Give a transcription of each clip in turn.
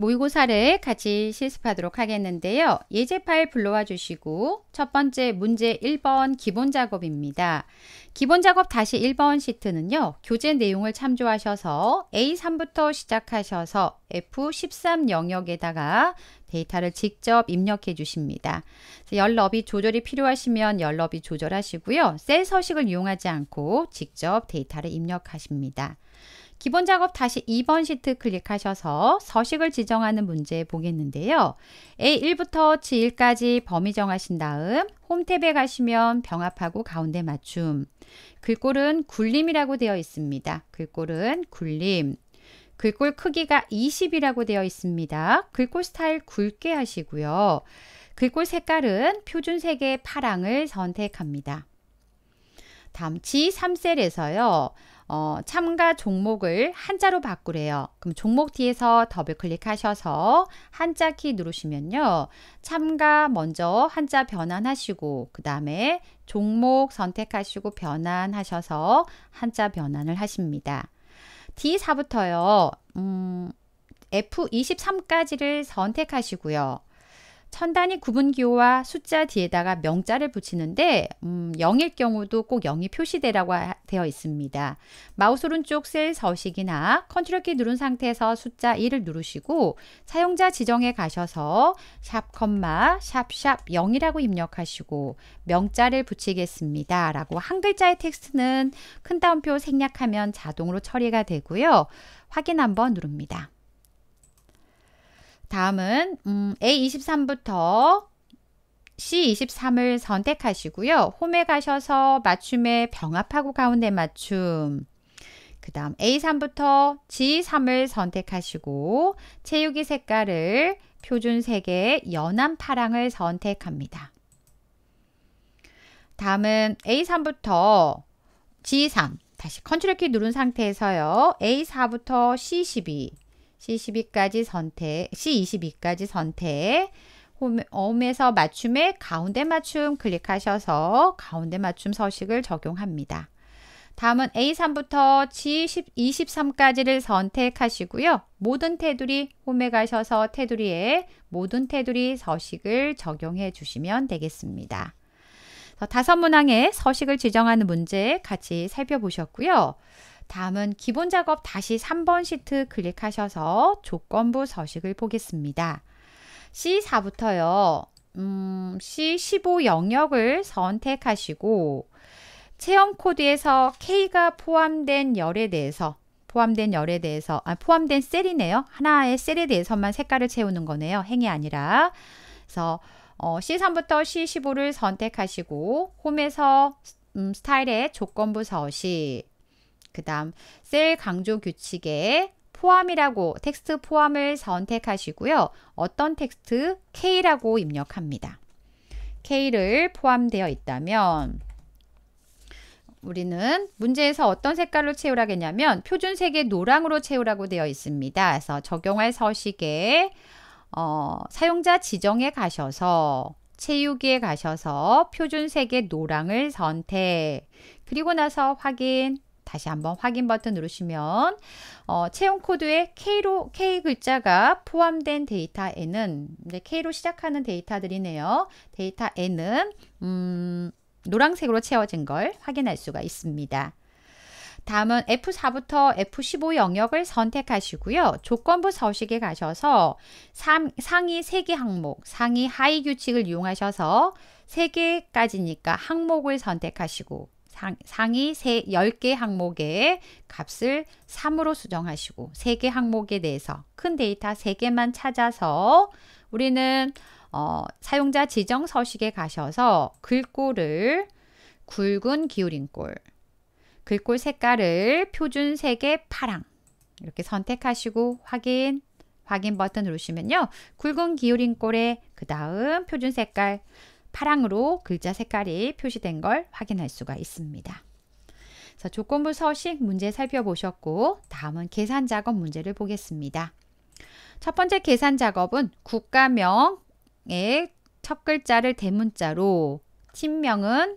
모의고사를 같이 실습하도록 하겠는데요. 예제 파일 불러와 주시고 첫 번째 문제 1번 기본 작업입니다. 기본 작업 다시 1번 시트는요. 교재 내용을 참조하셔서 A3부터 시작하셔서 F13 영역에다가 데이터를 직접 입력해 주십니다. 열 너비 조절이 필요하시면 열 너비 조절하시고요. 셀 서식을 이용하지 않고 직접 데이터를 입력하십니다. 기본 작업 다시 2번 시트 클릭하셔서 서식을 지정하는 문제 보겠는데요. A1부터 G1까지 범위 정하신 다음 홈 탭에 가시면 병합하고 가운데 맞춤 글꼴은 굴림이라고 되어 있습니다. 글꼴은 굴림 글꼴 크기가 20이라고 되어 있습니다. 글꼴 스타일 굵게 하시고요. 글꼴 색깔은 표준색의 파랑을 선택합니다. 다음 G3셀에서요. 어, 참가 종목을 한자로 바꾸래요. 그럼 종목 뒤에서 더블 클릭하셔서 한자 키 누르시면요. 참가 먼저 한자 변환하시고 그 다음에 종목 선택하시고 변환하셔서 한자 변환을 하십니다. D4부터요. 음, F23까지를 선택하시고요. 천단위 구분기호와 숫자 뒤에다가 명자를 붙이는데 음, 0일 경우도 꼭 0이 표시되라고 하, 되어 있습니다. 마우스 오른쪽 셀 서식이나 컨트롤 키 누른 상태에서 숫자 1을 누르시고 사용자 지정에 가셔서 샵 컴마 샵샵 0이라고 입력하시고 명자를 붙이겠습니다. 라고 한 글자의 텍스트는 큰 따옴표 생략하면 자동으로 처리가 되고요. 확인 한번 누릅니다. 다음은 음, A23부터 C23을 선택하시고요. 홈에 가셔서 맞춤에 병합하고 가운데 맞춤 그 다음 A3부터 G3을 선택하시고 채우기 색깔을 표준색의 연한 파랑을 선택합니다. 다음은 A3부터 G3 다시 컨트롤 키 누른 상태에서요. A4부터 C12 C12까지 선택, C22까지 선택, 홈에서 맞춤에 가운데 맞춤 클릭하셔서 가운데 맞춤 서식을 적용합니다. 다음은 A3부터 G23까지를 선택하시고요. 모든 테두리 홈에 가셔서 테두리에 모든 테두리 서식을 적용해 주시면 되겠습니다. 다섯 문항의 서식을 지정하는 문제 같이 살펴보셨고요. 다음은 기본 작업 다시 3번 시트 클릭하셔서 조건부 서식을 보겠습니다. C4부터요. 음, C15 영역을 선택하시고 체험 코드에서 K가 포함된 열에 대해서 포함된 열에 대해서 아 포함된 셀이네요. 하나의 셀에 대해서만 색깔을 채우는 거네요. 행이 아니라. 그래서 어, C3부터 C15를 선택하시고 홈에서 음, 스타일의 조건부 서식 그 다음 셀 강조 규칙에 포함이라고 텍스트 포함을 선택하시고요. 어떤 텍스트 K라고 입력합니다. K를 포함되어 있다면 우리는 문제에서 어떤 색깔로 채우라겠냐면 표준색의 노랑으로 채우라고 되어 있습니다. 그래서 적용할 서식에 어, 사용자 지정에 가셔서 채우기에 가셔서 표준색의 노랑을 선택 그리고 나서 확인 다시 한번 확인 버튼 누르시면 어, 채용 코드에 K로 K 글자가 포함된 데이터에는 이제 K로 시작하는 데이터들이네요. 데이터에는 음, 노란색으로 채워진 걸 확인할 수가 있습니다. 다음은 F4부터 F15 영역을 선택하시고요. 조건부 서식에 가셔서 상위 3개 항목, 상위 하위 규칙을 이용하셔서 3개까지니까 항목을 선택하시고 상, 위 10개 항목의 값을 3으로 수정하시고 3개 항목에 대해서 큰 데이터 3개만 찾아서 우리는 어, 사용자 지정 서식에 가셔서 글꼴을 굵은 기울인 꼴, 글꼴 색깔을 표준 색의 파랑 이렇게 선택하시고 확인, 확인 버튼 누르시면요. 굵은 기울인 꼴에 그 다음 표준 색깔 파랑으로 글자 색깔이 표시된 걸 확인할 수가 있습니다. 자, 조건부 서식 문제 살펴보셨고 다음은 계산 작업 문제를 보겠습니다. 첫 번째 계산 작업은 국가명의 첫 글자를 대문자로 팀명은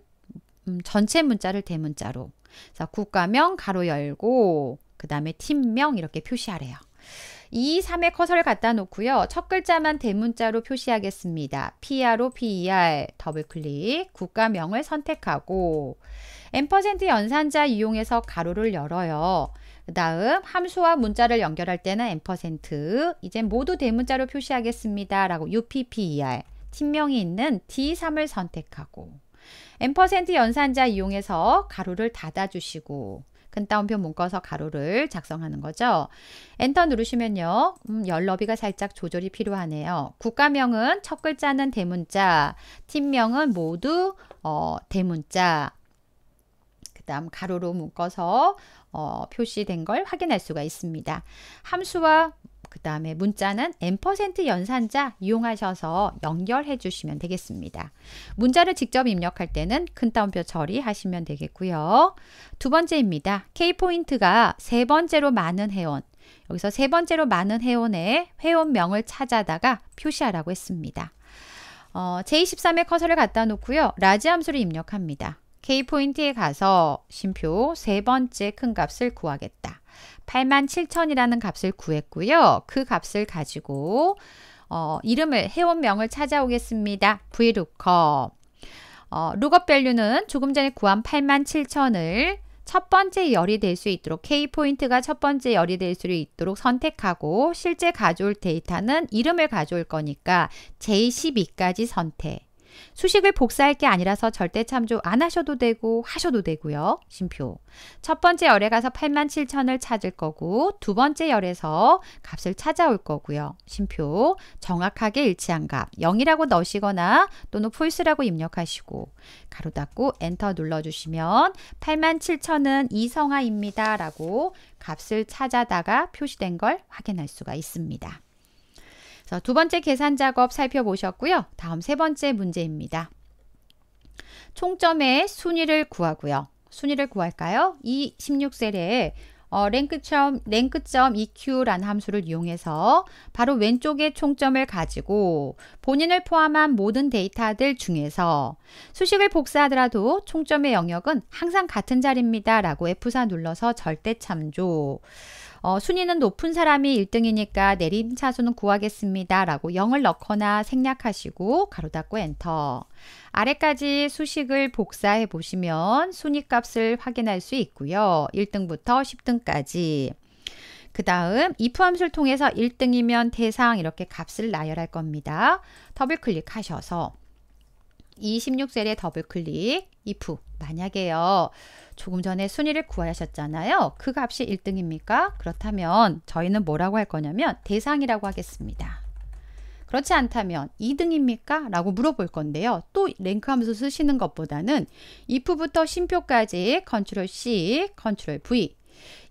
음, 전체 문자를 대문자로 국가명 가로 열고 그 다음에 팀명 이렇게 표시하래요. 2, 3의 커서를 갖다 놓고요. 첫 글자만 대문자로 표시하겠습니다. PR로 PER 더블클릭 국가명을 선택하고 M% 연산자 이용해서 가로를 열어요. 그 다음 함수와 문자를 연결할 때는 M% 이제 모두 대문자로 표시하겠습니다. 라고 UPPER 팀명이 있는 D3을 선택하고 M% 연산자 이용해서 가로를 닫아주시고 큰 따옴표 묶어서 가로를 작성하는 거죠. 엔터 누르시면요. 음, 열 너비가 살짝 조절이 필요하네요. 국가명은 첫 글자는 대문자, 팀명은 모두 어, 대문자, 그 다음 가로로 묶어서 어, 표시된 걸 확인할 수가 있습니다. 함수와 그 다음에 문자는 n% 연산자 이용하셔서 연결해 주시면 되겠습니다. 문자를 직접 입력할 때는 큰 따옴표 처리하시면 되겠고요. 두 번째입니다. K포인트가 세 번째로 많은 회원, 여기서 세 번째로 많은 회원의 회원명을 찾아다가 표시하라고 했습니다. 어, 제23의 커서를 갖다 놓고요. 라지 함수를 입력합니다. K포인트에 가서 심표 세 번째 큰 값을 구하겠다. 87,000이라는 값을 구했고요. 그 값을 가지고 어, 이름을 회원명을 찾아오겠습니다. vlookup 어, l o 밸류는 조금 전에 구한 87,000을 첫 번째 열이 될 수 있도록 K 포인트가 첫 번째 열이 될 수 있도록 선택하고 실제 가져올 데이터는 이름을 가져올 거니까 J12까지 선택. 수식을 복사할 게 아니라서 절대 참조 안 하셔도 되고 하셔도 되고요. 심표. 첫 번째 열에 가서 8 7 0 0천을 찾을 거고 두 번째 열에서 값을 찾아올 거고요. 심표. 정확하게 일치한 값 0이라고 넣으시거나 또는 풀스라고 입력하시고 가로 닫고 엔터 눌러주시면 8 7 0 0천은 이성아입니다. 라고 값을 찾아다가 표시된 걸 확인할 수가 있습니다. 그두 번째 계산 작업 살펴보셨고요. 다음 세 번째 문제입니다. 총점의 순위를 구하고요. 순위를 구할까요? 이 16셀에 어, 랭크점, 랭크점 EQ라는 함수를 이용해서 바로 왼쪽에 총점을 가지고 본인을 포함한 모든 데이터들 중에서 수식을 복사하더라도 총점의 영역은 항상 같은 자리입니다. 라고 F4 눌러서 절대 참조. 어, 순위는 높은 사람이 1등이니까 내림 차수는 구하겠습니다. 라고 0을 넣거나 생략하시고 가로 닫고 엔터. 아래까지 수식을 복사해 보시면 순위 값을 확인할 수 있고요. 1등부터 10등까지. 그 다음 if 함수를 통해서 1등이면 대상 이렇게 값을 나열할 겁니다. 더블 클릭하셔서 26셀에 더블클릭, if 만약에요. 조금 전에 순위를 구하셨잖아요. 그 값이 1등입니까? 그렇다면 저희는 뭐라고 할 거냐면 대상이라고 하겠습니다. 그렇지 않다면 2등입니까? 라고 물어볼 건데요. 또 랭크 함수 쓰시는 것보다는 if부터 심표까지 컨트롤 C, 컨트롤 V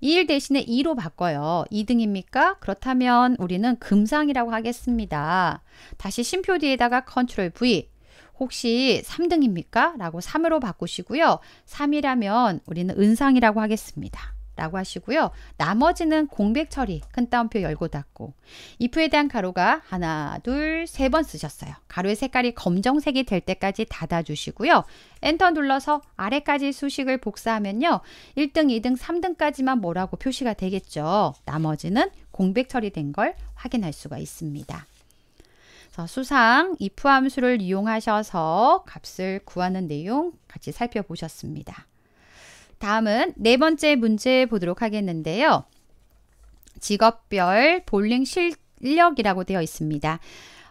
2일 대신에 2로 바꿔요. 2등입니까? 그렇다면 우리는 금상이라고 하겠습니다. 다시 심표 뒤에다가 컨트롤 V 혹시 3등입니까? 라고 3으로 바꾸시고요. 3이라면 우리는 은상이라고 하겠습니다. 라고 하시고요. 나머지는 공백 처리, 큰 따옴표 열고 닫고. if에 대한 가로가 하나, 둘, 세 번 쓰셨어요. 가로의 색깔이 검정색이 될 때까지 닫아주시고요. 엔터 눌러서 아래까지 수식을 복사하면요. 1등, 2등, 3등까지만 뭐라고 표시가 되겠죠. 나머지는 공백 처리된 걸 확인할 수가 있습니다. 수상 if 함수를 이용하셔서 값을 구하는 내용 같이 살펴보셨습니다. 다음은 네 번째 문제 보도록 하겠는데요. 직업별 볼링 실력이라고 되어 있습니다.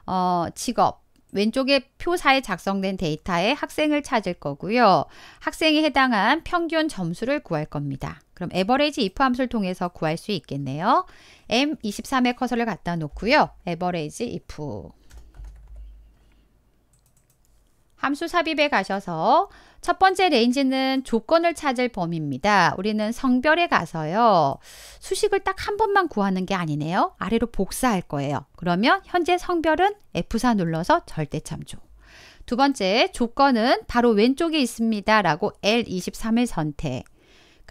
어, 직업 왼쪽에 표사에 작성된 데이터에 학생을 찾을 거고요. 학생에 해당한 평균 점수를 구할 겁니다. 그럼 average if 함수를 통해서 구할 수 있겠네요. M23의 커서를 갖다 놓고요. average if 함수 삽입에 가셔서 첫 번째 레인지는 조건을 찾을 범위입니다. 우리는 성별에 가서요. 수식을 딱 한 번만 구하는 게 아니네요. 아래로 복사할 거예요. 그러면 현재 성별은 F4 눌러서 절대 참조. 두 번째 조건은 바로 왼쪽에 있습니다. 라고 L23을 선택.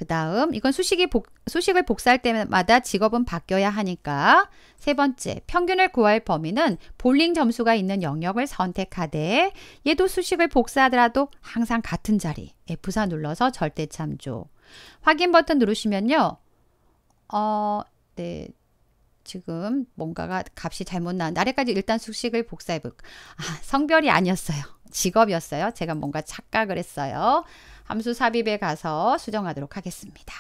그 다음 이건 수식이 복, 수식을 복사할 때마다 직업은 바뀌어야 하니까 세 번째 평균을 구할 범위는 볼링 점수가 있는 영역을 선택하되 얘도 수식을 복사하더라도 항상 같은 자리 F4 눌러서 절대 참조 확인 버튼 누르시면요 어, 네 지금 뭔가가 값이 잘못 나온는데 아래까지 일단 수식을 복사해볼아 성별이 아니었어요 직업이었어요 제가 뭔가 착각을 했어요 함수 삽입에 가서 수정하도록 하겠습니다.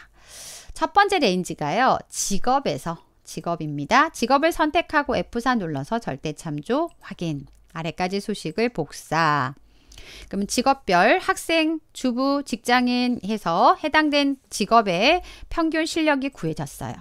첫 번째 레인지가요. 직업에서 직업입니다. 직업을 선택하고 F4 눌러서 절대 참조 확인. 아래까지 소식을 복사. 그럼 직업별 학생, 주부, 직장인 해서 해당된 직업의 평균 실력이 구해졌어요.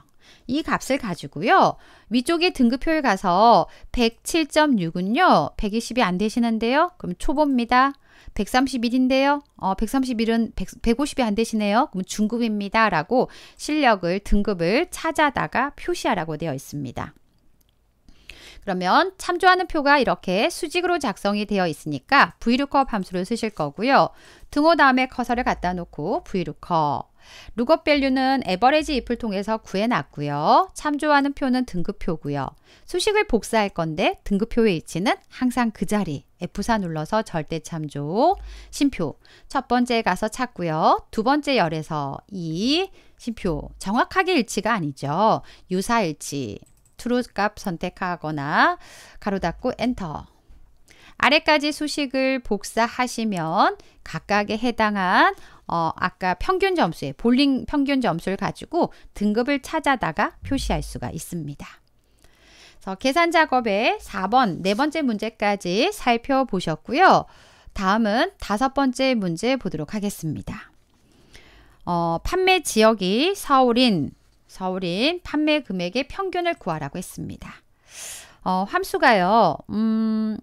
이 값을 가지고요. 위쪽에 등급표에 가서 107.6은요. 120이 안 되시는데요. 그럼 초보입니다. 131인데요. 어, 131은 1 5 0이안 되시네요. 그럼 중급입니다. 라고 실력을 등급을 찾아다가 표시하라고 되어 있습니다. 그러면 참조하는 표가 이렇게 수직으로 작성이 되어 있으니까 브이루커 함수를 쓰실 거고요. 등호 다음에 커서를 갖다 놓고 브이루커 룩업 밸류는 에버레지 잎을 통해서 구해놨고요. 참조하는 표는 등급표고요. 수식을 복사할 건데 등급표의 위치는 항상 그 자리. F4 눌러서 절대 참조. 심표. 첫 번째에 가서 찾고요. 두 번째 열에서 2. 심표. 정확하게 일치가 아니죠. 유사일치. 트루 값 선택하거나 가로 닫고 엔터. 아래까지 수식을 복사하시면 각각에 해당한 어, 아까 평균 점수에 볼링 평균 점수를 가지고 등급을 찾아다가 표시할 수가 있습니다. 그래서 계산 작업에 4번 네 번째 문제까지 살펴보셨고요. 다음은 다섯 번째 문제 보도록 하겠습니다. 어, 판매 지역이 서울인 서울인 판매 금액의 평균을 구하라고 했습니다. 어, 함수가요. 음,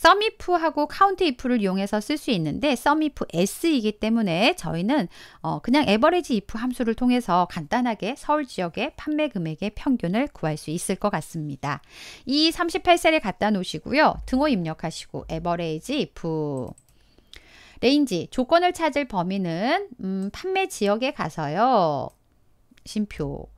썸이프하고 카운트이프를 이용해서 쓸 수 있는데 썸이프 s이기 때문에 저희는 어, 그냥 에버리지 이프 함수를 통해서 간단하게 서울 지역의 판매 금액의 평균을 구할 수 있을 것 같습니다. 이 38셀에 갖다 놓으시고요. 등호 입력하시고 에버리지 이프 레인지 조건을 찾을 범위는 음, 판매 지역에 가서요. 심표.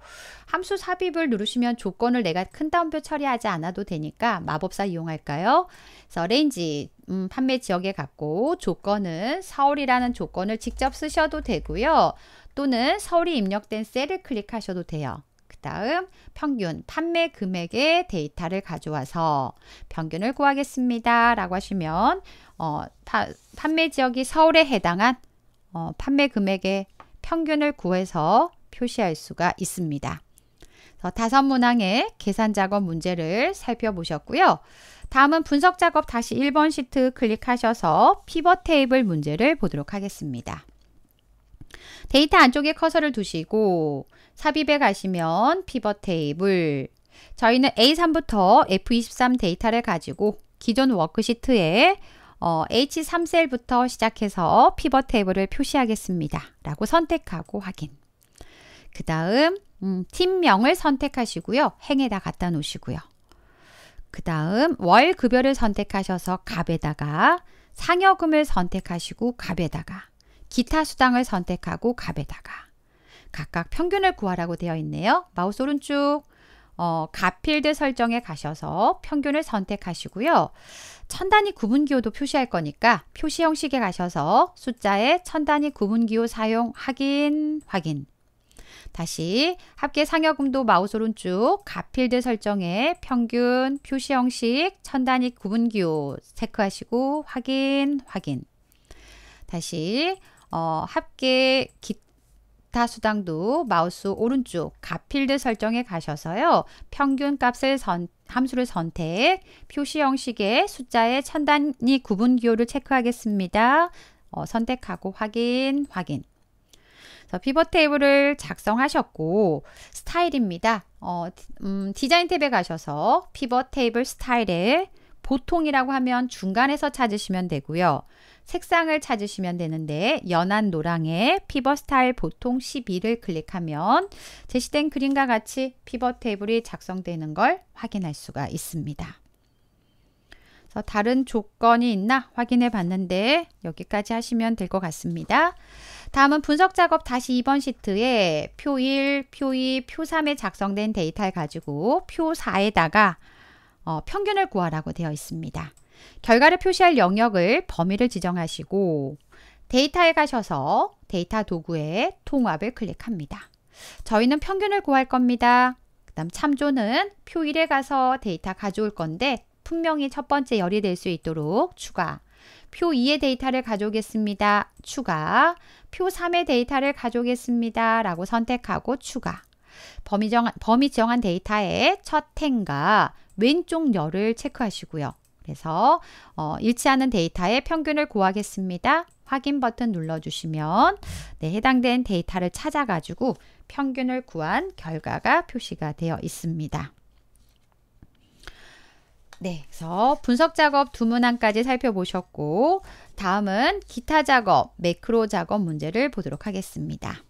함수 삽입을 누르시면 조건을 내가 큰 따옴표 처리하지 않아도 되니까 마법사 이용할까요? 그래서 레인지 음, 판매 지역에 갖고 조건은 서울이라는 조건을 직접 쓰셔도 되고요. 또는 서울이 입력된 셀을 클릭하셔도 돼요. 그 다음 평균 판매 금액의 데이터를 가져와서 평균을 구하겠습니다. 라고 하시면 어, 파, 판매 지역이 서울에 해당한 어, 판매 금액의 평균을 구해서 표시할 수가 있습니다. 다섯 문항의 계산 작업 문제를 살펴보셨고요. 다음은 분석 작업 다시 1번 시트 클릭하셔서 피벗 테이블 문제를 보도록 하겠습니다. 데이터 안쪽에 커서를 두시고 삽입에 가시면 피벗 테이블 저희는 A3부터 F23 데이터를 가지고 기존 워크시트에 어, H3셀부터 시작해서 피벗 테이블을 표시하겠습니다. 라고 선택하고 확인. 그 다음 음, 팀명을 선택하시고요. 행에다 갖다 놓으시고요. 그 다음 월 급여를 선택하셔서 갑에다가 상여금을 선택하시고 갑에다가 기타 수당을 선택하고 갑에다가 각각 평균을 구하라고 되어 있네요. 마우스 오른쪽 어, 가필드 설정에 가셔서 평균을 선택하시고요. 천 단위 구분기호도 표시할 거니까 표시 형식에 가셔서 숫자에 천 단위 구분기호 사용 확인 확인 다시 합계 상여금도 마우스 오른쪽 가필드 설정에 평균 표시 형식 천 단위 구분기호 체크하시고 확인 확인 다시 어, 합계 기타 수당도 마우스 오른쪽 가필드 설정에 가셔서요. 평균 값을 선, 함수를 선택, 표시 형식의 숫자의 천 단위 구분 기호를 체크하겠습니다. 어, 선택하고 확인, 확인. 피벗 테이블을 작성하셨고 스타일입니다. 어, 음, 디자인 탭에 가셔서 피벗 테이블 스타일에 보통이라고 하면 중간에서 찾으시면 되고요. 색상을 찾으시면 되는데 연한 노랑의 피벗 스타일 보통 12를 클릭하면 제시된 그림과 같이 피벗 테이블이 작성되는 걸 확인할 수가 있습니다. 다른 조건이 있나 확인해 봤는데 여기까지 하시면 될 것 같습니다. 다음은 분석 작업 다시 2번 시트에 표 1, 표 2, 표 3에 작성된 데이터를 가지고 표 4에다가 어, 평균을 구하라고 되어 있습니다. 결과를 표시할 영역을 범위를 지정하시고 데이터에 가셔서 데이터 도구에 통합을 클릭합니다. 저희는 평균을 구할 겁니다. 그 다음 참조는 표 1에 가서 데이터 가져올 건데 분명히 첫 번째 열이 될 수 있도록 추가 표 2의 데이터를 가져오겠습니다. 추가. 표 3의 데이터를 가져오겠습니다. 라고 선택하고 추가. 범위, 정한, 범위 지정한 데이터의 첫 행과 왼쪽 열을 체크하시고요. 그래서 어, 일치하는 데이터의 평균을 구하겠습니다. 확인 버튼 눌러주시면 네, 해당된 데이터를 찾아가지고 평균을 구한 결과가 표시가 되어 있습니다. 네, 그래서 분석 작업 두 문항까지 살펴보셨고 다음은 기타 작업, 매크로 작업 문제를 보도록 하겠습니다.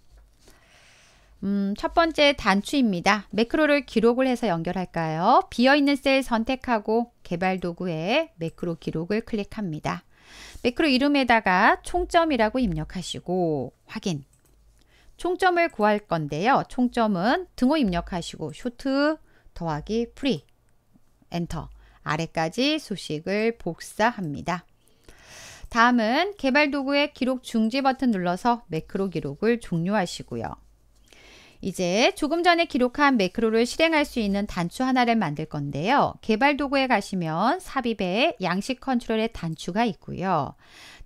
음, 첫 번째 단추입니다. 매크로를 기록을 해서 연결할까요? 비어있는 셀 선택하고 개발 도구에 매크로 기록을 클릭합니다. 매크로 이름에다가 총점이라고 입력하시고 확인. 총점을 구할 건데요. 총점은 등호 입력하시고 쇼트 더하기 프리 엔터. 아래까지 수식을 복사합니다. 다음은 개발 도구의 기록 중지 버튼 눌러서 매크로 기록을 종료하시고요. 이제 조금 전에 기록한 매크로를 실행할 수 있는 단추 하나를 만들 건데요. 개발 도구에 가시면 삽입에 양식 컨트롤의 단추가 있고요.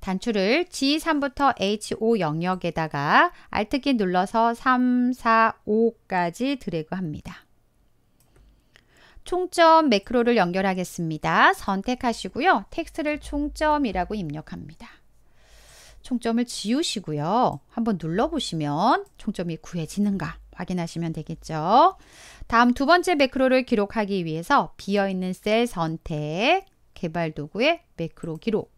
단추를 G3부터 H5 영역에다가 Alt키 눌러서 3, 4, 5까지 드래그합니다. 총점 매크로를 연결하겠습니다. 선택하시고요. 텍스트를 총점이라고 입력합니다. 총점을 지우시고요. 한번 눌러보시면 총점이 구해지는가 확인하시면 되겠죠. 다음 두 번째 매크로를 기록하기 위해서 비어있는 셀 선택, 개발 도구의 매크로 기록.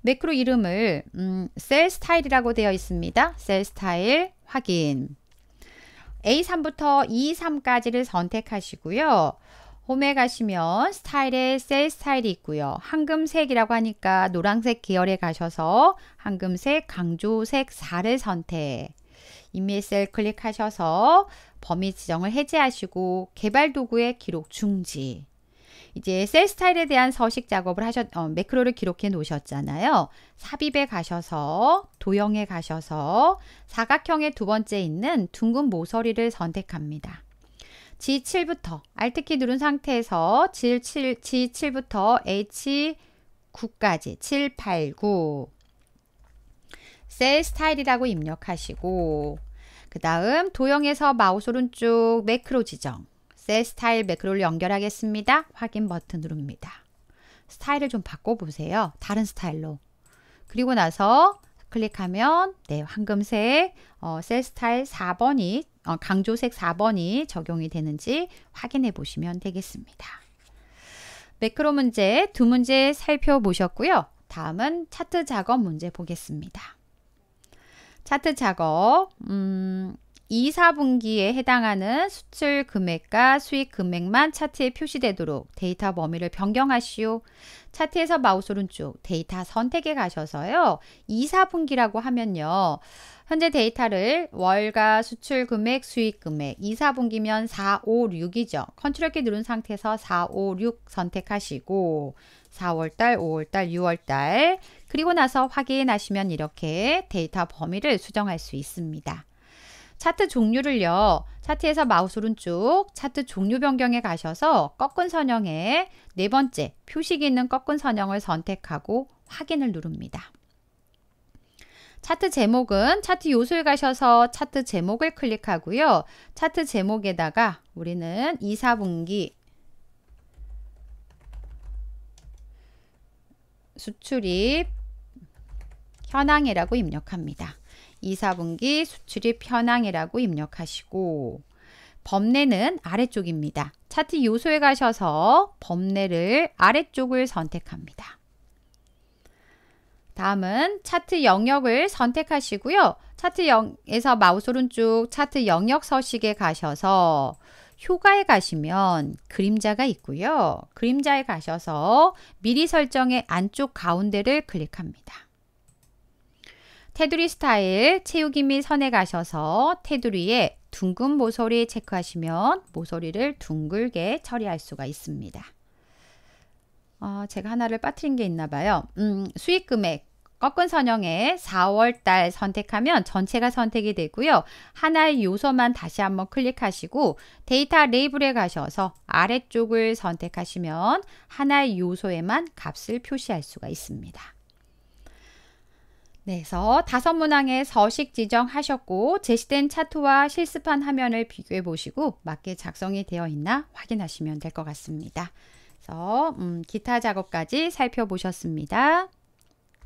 매크로 이름을 음, 셀 스타일이라고 되어 있습니다. 셀 스타일 확인. A3부터 E3까지를 선택하시고요. 홈에 가시면 스타일의 셀 스타일이 있고요. 황금색이라고 하니까 노란색 계열에 가셔서 황금색 강조색 4를 선택. 이미셀 클릭하셔서 범위 지정을 해제하시고 개발 도구의 기록 중지. 이제 셀 스타일에 대한 서식 작업을 하셨, 어, 매크로를 기록해 놓으셨잖아요. 삽입에 가셔서, 도형에 가셔서, 사각형의 두 번째 있는 둥근 모서리를 선택합니다. G7부터 Alt키 누른 상태에서 G7, G7부터 H9까지 7, 8, 9 셀 스타일이라고 입력하시고 그 다음 도형에서 마우스 오른쪽 매크로 지정 셀 스타일 매크로를 연결하겠습니다. 확인 버튼 누릅니다. 스타일을 좀 바꿔보세요. 다른 스타일로. 그리고 나서 클릭하면 네, 황금색 어, 셀 스타일 4번이 어, 강조색 4번이 적용이 되는지 확인해 보시면 되겠습니다. 매크로 문제 두 문제 살펴보셨고요. 다음은 차트 작업 문제 보겠습니다. 차트 작업 음, 2, 4분기에 해당하는 수출 금액과 수익 금액만 차트에 표시되도록 데이터 범위를 변경하시오. 차트에서 마우스 오른쪽 데이터 선택에 가셔서요. 2, 4분기라고 하면요. 현재 데이터를 월가 수출 금액, 수익 금액 2, 4분기면 4, 5, 6이죠. 컨트롤 키 누른 상태에서 4, 5, 6 선택하시고 4월달, 5월달, 6월달 그리고 나서 확인하시면 이렇게 데이터 범위를 수정할 수 있습니다. 차트 종류를요. 차트에서 마우스 오른쪽 차트 종류 변경에 가셔서 꺾은 선형에 네 번째 표식 이 있는 꺾은 선형을 선택하고 확인을 누릅니다. 차트 제목은 차트 요소에 가셔서 차트 제목을 클릭하고요. 차트 제목에다가 우리는 2, 4분기 수출입 현황이라고 입력합니다. 2, 4분기 수출입 현황이라고 입력하시고 범례는 아래쪽입니다. 차트 요소에 가셔서 범례를 아래쪽을 선택합니다. 다음은 차트 영역을 선택하시고요. 차트 영에서 마우스 오른쪽 차트 영역 서식에 가셔서 효과에 가시면 그림자가 있고요. 그림자에 가셔서 미리 설정의 안쪽 가운데를 클릭합니다. 테두리 스타일 채우기 및 선에 가셔서 테두리에 둥근 모서리 체크하시면 모서리를 둥글게 처리할 수가 있습니다. 어, 제가 하나를 빠뜨린 게 있나 봐요. 음, 수익 금액 꺾은 선형에 4월달 선택하면 전체가 선택이 되고요. 하나의 요소만 다시 한번 클릭하시고 데이터 레이블에 가셔서 아래쪽을 선택하시면 하나의 요소에만 값을 표시할 수가 있습니다. 그래서 다섯 문항의 서식 지정하셨고 제시된 차트와 실습한 화면을 비교해 보시고 맞게 작성이 되어 있나 확인하시면 될 것 같습니다. 그래서 음, 기타 작업까지 살펴보셨습니다.